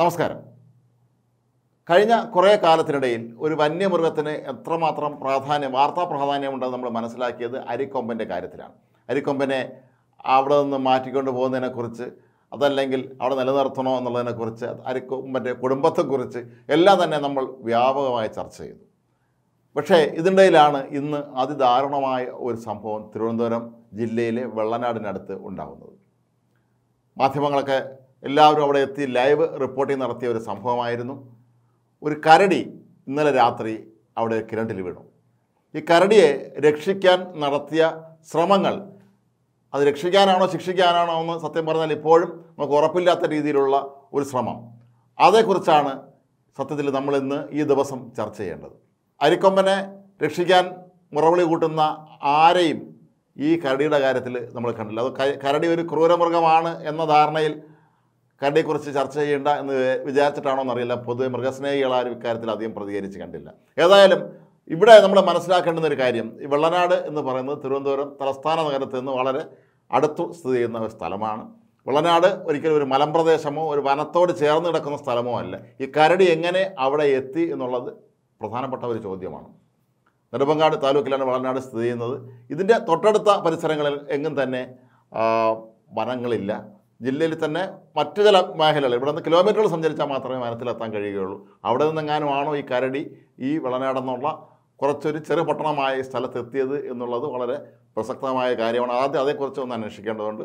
നമസ്കാരം കഴിഞ്ഞ കുറേ കാലത്തിനിടയിൽ ഒരു വന്യമൃഗത്തിന് എത്രമാത്രം പ്രാധാന്യം വാർത്താ പ്രാധാന്യമുണ്ടെന്ന് നമ്മൾ മനസ്സിലാക്കിയത് അരിക്കൊമ്പൻ്റെ കാര്യത്തിലാണ് അരിക്കൊമ്പനെ അവിടെ നിന്ന് മാറ്റിക്കൊണ്ട് പോകുന്നതിനെക്കുറിച്ച് അതല്ലെങ്കിൽ അവിടെ നിലനിർത്തണോ എന്നുള്ളതിനെക്കുറിച്ച് അരിക്കൊമ്പൻ്റെ കുടുംബത്തെക്കുറിച്ച് എല്ലാം തന്നെ നമ്മൾ വ്യാപകമായി ചർച്ച ചെയ്തു പക്ഷേ ഇതിൻ്റെയിലാണ് ഇന്ന് അതിദാരുണമായ ഒരു സംഭവം തിരുവനന്തപുരം ജില്ലയിലെ വെള്ളനാടിനടുത്ത് ഉണ്ടാകുന്നത് മാധ്യമങ്ങളൊക്കെ എല്ലാവരും അവിടെ എത്തി ലൈവ് റിപ്പോർട്ടിംഗ് നടത്തിയ ഒരു സംഭവമായിരുന്നു ഒരു കരടി ഇന്നലെ രാത്രി അവിടെ കിരണ്ടിൽ വീണു ഈ കരടിയെ രക്ഷിക്കാൻ നടത്തിയ ശ്രമങ്ങൾ അത് രക്ഷിക്കാനാണോ ശിക്ഷിക്കാനാണോ എന്ന് സത്യം പറഞ്ഞാൽ ഇപ്പോഴും നമുക്ക് ഉറപ്പില്ലാത്ത രീതിയിലുള്ള ഒരു ശ്രമം അതേക്കുറിച്ചാണ് സത്യത്തിൽ നമ്മൾ ഇന്ന് ഈ ദിവസം ചർച്ച ചെയ്യേണ്ടത് അരിക്കൊമ്പനെ രക്ഷിക്കാൻ മുറവിളി കൂട്ടുന്ന ആരെയും ഈ കരടിയുടെ കാര്യത്തിൽ നമ്മൾ കണ്ടില്ല അത് കരടി ഒരു ക്രൂരമൃഗമാണ് എന്ന ധാരണയിൽ കണ്ടിയെക്കുറിച്ച് ചർച്ച ചെയ്യേണ്ട എന്ന് വിചാരിച്ചിട്ടാണോ എന്നറിയില്ല പൊതുവെ മൃഗസ്നേഹികളാരും ഇക്കാര്യത്തിൽ അധികം പ്രതികരിച്ച് കണ്ടില്ല ഏതായാലും ഇവിടെ നമ്മൾ മനസ്സിലാക്കേണ്ടുന്ന ഒരു കാര്യം ഈ വെള്ളനാട് എന്ന് പറയുന്നത് തിരുവനന്തപുരം തലസ്ഥാന നഗരത്തിൽ നിന്ന് വളരെ അടുത്ത് സ്ഥിതി ചെയ്യുന്ന ഒരു സ്ഥലമാണ് വെള്ളനാട് ഒരിക്കലും ഒരു മലമ്പ്രദേശമോ ഒരു വനത്തോട് ചേർന്ന് കിടക്കുന്ന സ്ഥലമോ അല്ല ഈ കരടി എങ്ങനെ അവിടെ എത്തി എന്നുള്ളത് പ്രധാനപ്പെട്ട ഒരു ചോദ്യമാണ് നെടുമ്പങ്ങാട് താലൂക്കിലാണ് വെള്ളനാട് സ്ഥിതി ചെയ്യുന്നത് ഇതിൻ്റെ തൊട്ടടുത്ത പരിസരങ്ങളിൽ എങ്ങും തന്നെ വനങ്ങളില്ല ജില്ലയിൽ തന്നെ മറ്റു ചില മേഖലകൾ ഇവിടെ നിന്ന് കിലോമീറ്ററുകൾ സഞ്ചരിച്ചാൽ മാത്രമേ വനത്തിലെത്താൻ കഴിയുകയുള്ളൂ അവിടെ നിന്നെങ്ങാനും ആണോ ഈ കരടി ഈ വിളനാടെന്നുള്ള കുറച്ചൊരു ചെറു പട്ടണമായ സ്ഥലത്തെത്തിയത് എന്നുള്ളത് വളരെ പ്രസക്തമായ കാര്യമാണ് ആദ്യം അതേക്കുറിച്ച് ഒന്ന് അന്വേഷിക്കേണ്ടതുണ്ട്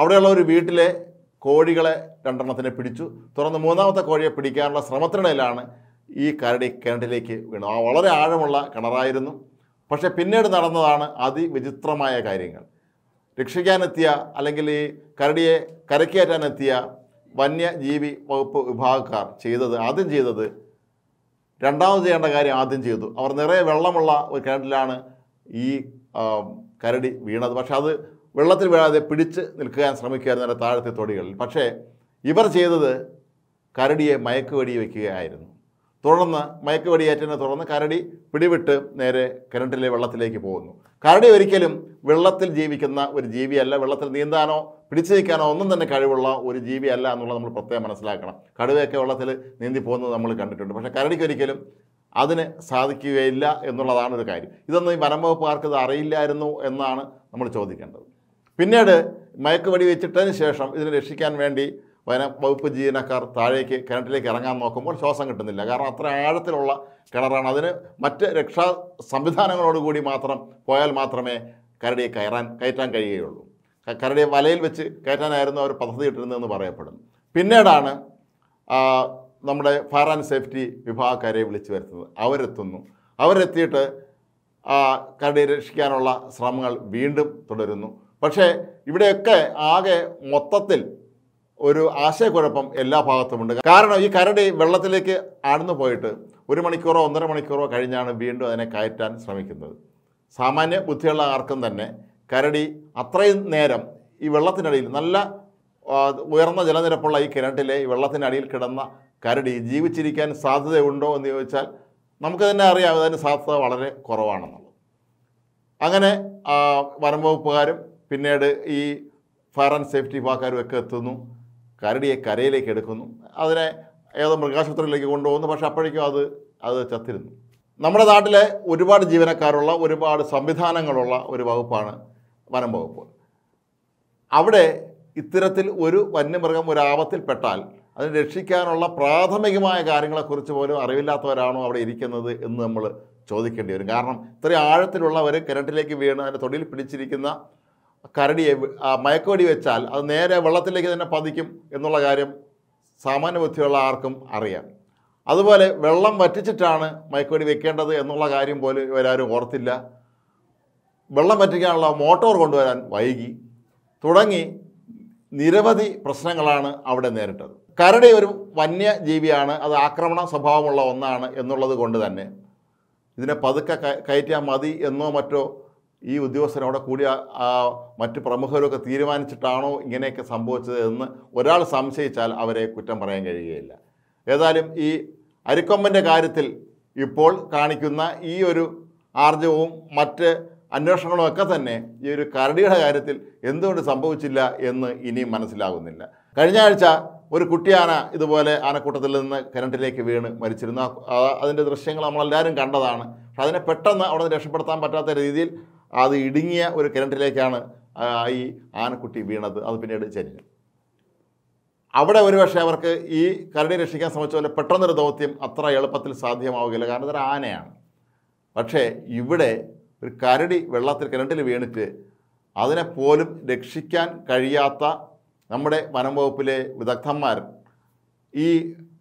അവിടെയുള്ള ഒരു വീട്ടിലെ കോഴികളെ രണ്ടെണ്ണത്തിനെ പിടിച്ചു തുടർന്ന് മൂന്നാമത്തെ കോഴിയെ പിടിക്കാനുള്ള ശ്രമത്തിനിടയിലാണ് ഈ കരടി കിണറ്റിലേക്ക് വീണു ആ വളരെ ആഴമുള്ള കിണറായിരുന്നു പക്ഷേ പിന്നീട് നടന്നതാണ് അതിവിചിത്രമായ കാര്യങ്ങൾ രക്ഷിക്കാനെത്തിയ അല്ലെങ്കിൽ ഈ കരടിയെ കരയ്ക്കേറ്റാനെത്തിയ വന്യജീവി വകുപ്പ് വിഭാഗക്കാർ ചെയ്തത് ആദ്യം ചെയ്തത് രണ്ടാമത് ചെയ്യേണ്ട കാര്യം ആദ്യം ചെയ്തു അവർ നിറയെ വെള്ളമുള്ള ഒരു കിണറ്റിലാണ് ഈ കരടി വീണത് പക്ഷേ അത് വെള്ളത്തിൽ വീഴാതെ പിടിച്ച് നിൽക്കാൻ ശ്രമിക്കുകയായിരുന്നു അതിൻ്റെ താഴത്തെ തൊടികളിൽ പക്ഷേ ഇവർ ചെയ്തത് കരടിയെ മയക്കുവെടി വയ്ക്കുകയായിരുന്നു തുടർന്ന് മയക്കുവെടിയേറ്റനെ തുടർന്ന് കരടി പിടിവിട്ട് നേരെ കിണറ്റിലെ വെള്ളത്തിലേക്ക് പോകുന്നു കരടി ഒരിക്കലും വെള്ളത്തിൽ ജീവിക്കുന്ന ഒരു ജീവിയല്ല വെള്ളത്തിൽ നീന്താനോ പിടിച്ചു നിൽക്കാനോ ഒന്നും തന്നെ കഴിവുള്ള ഒരു ജീവിയല്ല എന്നുള്ളത് നമ്മൾ പ്രത്യേകം മനസ്സിലാക്കണം കടുവയൊക്കെ വെള്ളത്തിൽ നീന്തി പോകുന്നത് നമ്മൾ കണ്ടിട്ടുണ്ട് പക്ഷേ കരടിക്ക് ഒരിക്കലും അതിന് സാധിക്കുകയില്ല എന്നുള്ളതാണ് ഒരു കാര്യം ഇതൊന്നും ഈ വനം വകുപ്പുകാർക്ക് ഇത് അറിയില്ലായിരുന്നു എന്നാണ് നമ്മൾ ചോദിക്കേണ്ടത് പിന്നീട് മയക്കുവെടി വെച്ചിട്ടതിന് ശേഷം ഇതിനെ രക്ഷിക്കാൻ വേണ്ടി വന വകുപ്പ് ജീവനക്കാർ താഴേക്ക് കിണറ്റിലേക്ക് ഇറങ്ങാൻ നോക്കുമ്പോൾ ശ്വാസം കിട്ടുന്നില്ല കാരണം അത്ര ആഴത്തിലുള്ള കിണറാണ് അതിന് മറ്റ് രക്ഷാ സംവിധാനങ്ങളോടുകൂടി മാത്രം പോയാൽ മാത്രമേ കരടിയെ കയറാൻ കയറ്റാൻ കഴിയുകയുള്ളൂ കരടിയെ വലയിൽ വെച്ച് കയറ്റാനായിരുന്നു അവർ പദ്ധതി ഇട്ടിരുന്നതെന്ന് പറയപ്പെടുന്നു പിന്നീടാണ് നമ്മുടെ ഫയർ ആൻഡ് സേഫ്റ്റി വിഭാഗക്കാരെ വിളിച്ചു വരുത്തുന്നത് അവരെത്തുന്നു അവരെത്തിയിട്ട് കരടിയെ രക്ഷിക്കാനുള്ള ശ്രമങ്ങൾ വീണ്ടും തുടരുന്നു പക്ഷേ ഇവിടെയൊക്കെ ആകെ മൊത്തത്തിൽ ഒരു ആശയക്കുഴപ്പം എല്ലാ ഭാഗത്തുമുണ്ട് കാരണം ഈ കരടി വെള്ളത്തിലേക്ക് ആഴ്ന്നു പോയിട്ട് ഒരു മണിക്കൂറോ ഒന്നര മണിക്കൂറോ കഴിഞ്ഞാണ് വീണ്ടും അതിനെ കയറ്റാൻ ശ്രമിക്കുന്നത് സാമാന്യ ബുദ്ധിയുള്ള ആർക്കും തന്നെ കരടി അത്രയും നേരം ഈ വെള്ളത്തിനടിയിൽ നല്ല ഉയർന്ന ജലനിരപ്പുള്ള ഈ കിണറ്റിലെ ഈ വെള്ളത്തിനടിയിൽ കിടന്ന കരടി ജീവിച്ചിരിക്കാൻ സാധ്യതയുണ്ടോ എന്ന് ചോദിച്ചാൽ നമുക്ക് തന്നെ അറിയാം അതിന് സാധ്യത വളരെ കുറവാണെന്നുള്ളത് അങ്ങനെ വനം വകുപ്പുകാരും പിന്നീട് ഈ ഫയർ ആൻഡ് സേഫ്റ്റി വിഭാഗക്കാരും ഒക്കെ എത്തുന്നു കരടിയെ കരയിലേക്ക് എടുക്കുന്നു അതിനെ ഏതോ മൃഗാശുപത്രിയിലേക്ക് കൊണ്ടുപോകുന്നു പക്ഷെ അപ്പോഴേക്കും അത് അത് ചത്തിരുന്നു നമ്മുടെ നാട്ടിലെ ഒരുപാട് ജീവനക്കാരുള്ള ഒരുപാട് സംവിധാനങ്ങളുള്ള ഒരു വകുപ്പാണ് വനം വകുപ്പ് അവിടെ ഇത്തരത്തിൽ ഒരു വന്യമൃഗം ഒരു ആപത്തിൽപ്പെട്ടാൽ അതിനെ രക്ഷിക്കാനുള്ള പ്രാഥമികമായ കാര്യങ്ങളെക്കുറിച്ച് പോലും അറിവില്ലാത്തവരാണോ അവിടെ ഇരിക്കുന്നത് എന്ന് നമ്മൾ ചോദിക്കേണ്ടി വരും കാരണം ഇത്രയും ആഴത്തിലുള്ള കിരട്ടിലേക്ക് വീണ് അതിൻ്റെ തൊടിയിൽ പിടിച്ചിരിക്കുന്ന കരടിയെ മയക്കോടി വെച്ചാൽ അത് നേരെ വെള്ളത്തിലേക്ക് തന്നെ പതിക്കും എന്നുള്ള കാര്യം സാമാന്യ ബുദ്ധിയുള്ള ആർക്കും അറിയാം അതുപോലെ വെള്ളം വറ്റിച്ചിട്ടാണ് മയക്കോടി വെക്കേണ്ടത് എന്നുള്ള കാര്യം പോലും ഇവരാരും ഓർത്തില്ല വെള്ളം വറ്റിക്കാനുള്ള മോട്ടോർ കൊണ്ടുവരാൻ വൈകി തുടങ്ങി നിരവധി പ്രശ്നങ്ങളാണ് അവിടെ നേരിട്ടത് കരടി ഒരു വന്യജീവിയാണ് അത് ആക്രമണ സ്വഭാവമുള്ള ഒന്നാണ് എന്നുള്ളത് കൊണ്ട് തന്നെ ഇതിനെ പതുക്കെ കയറ്റിയാൽ മതി എന്നോ മറ്റോ ഈ ഉദ്യോഗസ്ഥനോടെ കൂടി ആ മറ്റ് പ്രമുഖരൊക്കെ തീരുമാനിച്ചിട്ടാണോ ഇങ്ങനെയൊക്കെ സംഭവിച്ചത് എന്ന് ഒരാൾ സംശയിച്ചാൽ അവരെ കുറ്റം പറയാൻ കഴിയുകയില്ല ഏതായാലും ഈ അരിക്കൊമ്പൻ്റെ കാര്യത്തിൽ ഇപ്പോൾ കാണിക്കുന്ന ഈ ഒരു ആർജവും മറ്റ് ഒക്കെ തന്നെ ഈ ഒരു കരടിയുടെ കാര്യത്തിൽ എന്തുകൊണ്ട് സംഭവിച്ചില്ല എന്ന് ഇനിയും മനസ്സിലാകുന്നില്ല കഴിഞ്ഞ ആഴ്ച ഒരു കുട്ടിയാന ഇതുപോലെ ആനക്കൂട്ടത്തിൽ നിന്ന് കരണ്ടിലേക്ക് വീണ് മരിച്ചിരുന്നു അതിൻ്റെ ദൃശ്യങ്ങൾ നമ്മളെല്ലാവരും കണ്ടതാണ് പക്ഷെ അതിനെ പെട്ടെന്ന് അവിടെ നിന്ന് രക്ഷപ്പെടുത്താൻ പറ്റാത്ത രീതിയിൽ അത് ഇടുങ്ങിയ ഒരു കിണറ്റിലേക്കാണ് ഈ ആനക്കുട്ടി വീണത് അത് പിന്നീട് ചരിഞ്ഞു അവിടെ ഒരുപക്ഷെ അവർക്ക് ഈ കരടി രക്ഷിക്കാൻ ശ്രമിച്ച പോലെ പെട്ടെന്നൊരു ദൗത്യം അത്ര എളുപ്പത്തിൽ സാധ്യമാവുകയില്ല കാരണം ഇതൊരു ആനയാണ് പക്ഷേ ഇവിടെ ഒരു കരടി വെള്ളത്തിൽ കിണറ്റിൽ വീണിട്ട് അതിനെ പോലും രക്ഷിക്കാൻ കഴിയാത്ത നമ്മുടെ വനം വകുപ്പിലെ വിദഗ്ധന്മാർ ഈ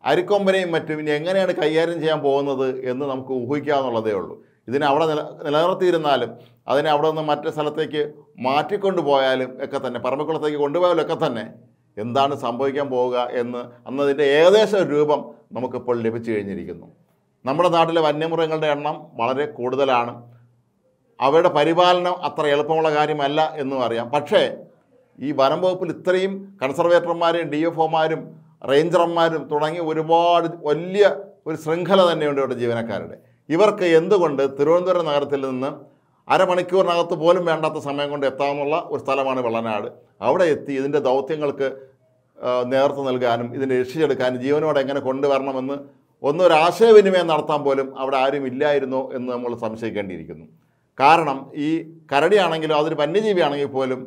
അരിക്കൊമ്പനെയും മറ്റും ഇനി എങ്ങനെയാണ് കൈകാര്യം ചെയ്യാൻ പോകുന്നത് എന്ന് നമുക്ക് ഊഹിക്കാവുന്നുള്ളതേ ഉള്ളൂ ഇതിനെ അവിടെ നില നിലനിർത്തിയിരുന്നാലും അതിനെ അവിടെ നിന്ന് മറ്റു സ്ഥലത്തേക്ക് മാറ്റിക്കൊണ്ടുപോയാലും ഒക്കെ തന്നെ പറമ്പിക്കുളത്തേക്ക് കൊണ്ടുപോയാലും ഒക്കെ തന്നെ എന്താണ് സംഭവിക്കാൻ പോവുക എന്ന് അന്നതിൻ്റെ ഏകദേശ രൂപം നമുക്കിപ്പോൾ ലഭിച്ചു കഴിഞ്ഞിരിക്കുന്നു നമ്മുടെ നാട്ടിലെ വന്യമൃഗങ്ങളുടെ എണ്ണം വളരെ കൂടുതലാണ് അവയുടെ പരിപാലനം അത്ര എളുപ്പമുള്ള കാര്യമല്ല എന്നും അറിയാം പക്ഷേ ഈ വനം വകുപ്പിൽ ഇത്രയും കൺസർവേറ്റർമാരും ഡി എഫ് ഒമാരും റേഞ്ചർമാരും തുടങ്ങി ഒരുപാട് വലിയ ഒരു ശൃംഖല തന്നെയുണ്ട് ഇവിടെ ജീവനക്കാരുടെ ഇവർക്ക് എന്തുകൊണ്ട് തിരുവനന്തപുരം നഗരത്തിൽ നിന്ന് അരമണിക്കൂറിനകത്ത് പോലും വേണ്ടാത്ത സമയം കൊണ്ട് എത്താമെന്നുള്ള ഒരു സ്ഥലമാണ് വെള്ളനാട് അവിടെ എത്തി ഇതിൻ്റെ ദൗത്യങ്ങൾക്ക് നേതൃത്വം നൽകാനും ഇതിനെ രക്ഷിച്ചെടുക്കാനും ജീവനോടെ എങ്ങനെ കൊണ്ടുവരണമെന്ന് ആശയവിനിമയം നടത്താൻ പോലും അവിടെ ആരും ഇല്ലായിരുന്നോ എന്ന് നമ്മൾ സംശയിക്കേണ്ടിയിരിക്കുന്നു കാരണം ഈ കരടിയാണെങ്കിലും അതൊരു വന്യജീവിയാണെങ്കിൽ പോലും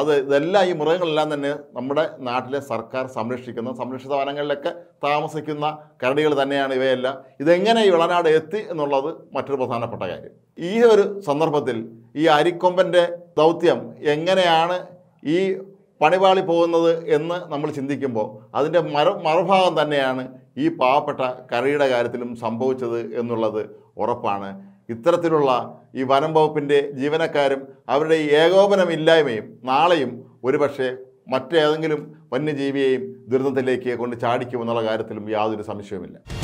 അത് ഇതെല്ലാം ഈ മൃഗങ്ങളെല്ലാം തന്നെ നമ്മുടെ നാട്ടിലെ സർക്കാർ സംരക്ഷിക്കുന്ന സംരക്ഷിത വനങ്ങളിലൊക്കെ താമസിക്കുന്ന കരടികൾ തന്നെയാണ് ഇവയെല്ലാം ഇതെങ്ങനെ ഈ വിളനാട് എത്തി എന്നുള്ളത് മറ്റൊരു പ്രധാനപ്പെട്ട കാര്യം ഈ ഒരു സന്ദർഭത്തിൽ ഈ അരിക്കൊമ്പൻ്റെ ദൗത്യം എങ്ങനെയാണ് ഈ പണിപാളി പോകുന്നത് എന്ന് നമ്മൾ ചിന്തിക്കുമ്പോൾ അതിൻ്റെ മറു മറുഭാഗം തന്നെയാണ് ഈ പാവപ്പെട്ട കരയുടെ കാര്യത്തിലും സംഭവിച്ചത് എന്നുള്ളത് ഉറപ്പാണ് ഇത്തരത്തിലുള്ള ഈ വനം വകുപ്പിൻ്റെ ജീവനക്കാരും അവരുടെ ഈ ഏകോപനമില്ലായ്മയും നാളെയും ഒരുപക്ഷെ മറ്റേതെങ്കിലും വന്യജീവിയെയും ദുരന്തത്തിലേക്ക് കൊണ്ട് ചാടിക്കുമെന്നുള്ള കാര്യത്തിലും യാതൊരു സംശയവുമില്ല